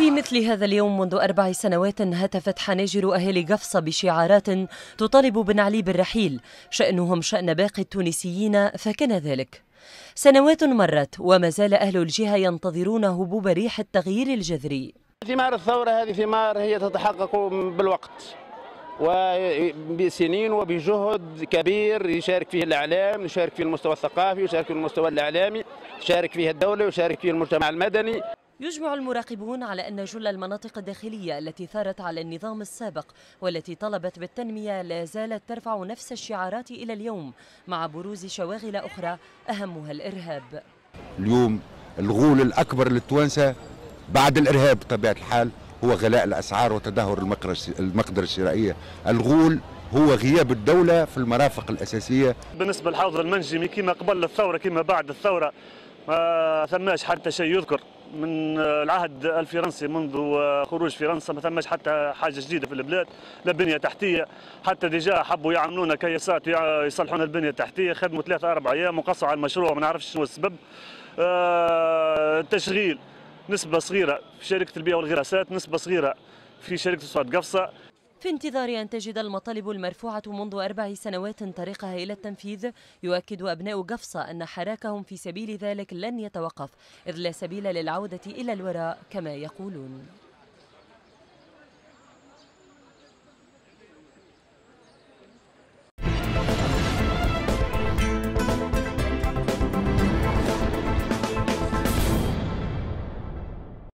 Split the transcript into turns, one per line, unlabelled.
في مثل هذا اليوم منذ أربع سنوات هتفت حناجر أهالي قفصة بشعارات تطالب بن علي بالرحيل شأنهم شأن باقي التونسيين فكان ذلك سنوات مرت وما زال أهل الجهة ينتظرون هبوب ريح التغيير الجذري
ثمار الثورة هذه ثمار هي تتحقق بالوقت وبسنين وبجهد كبير يشارك فيه الاعلام يشارك فيه المستوى الثقافي يشارك فيه المستوى الاعلامي يشارك فيه الدوله يشارك فيه المجتمع المدني
يجمع المراقبون على أن جل المناطق الداخلية التي ثارت على النظام السابق والتي طلبت بالتنمية لا زالت ترفع نفس الشعارات إلى اليوم مع بروز شواغل أخرى أهمها الإرهاب
اليوم الغول الأكبر للتوانسة بعد الإرهاب بطبيعة الحال هو غلاء الأسعار وتدهور المقدرة الشرائية الغول هو غياب الدولة في المرافق الأساسية
بالنسبة لحافظ المنجمي كما قبل الثورة كما بعد الثورة ما ثماش حتى شيء يذكر من آه، العهد الفرنسي منذ آه، خروج فرنسا ما ثماش حتى حاجه جديده في البلاد لا بنيه تحتيه حتى ديجا حبوا يعملونا كيسات يصلحون البنيه التحتيه خدموا ثلاثة أربع أيام وقصوا على المشروع ما نعرفش شنو السبب آه، التشغيل نسبة صغيرة في شركة البيئة والغراسات نسبة صغيرة في شركة صوت قفصة في
انتظار أن تجد المطالب المرفوعة منذ أربع سنوات طريقها إلى التنفيذ يؤكد أبناء قفصة أن حراكهم في سبيل ذلك لن يتوقف إذ لا سبيل للعودة إلى الوراء كما يقولون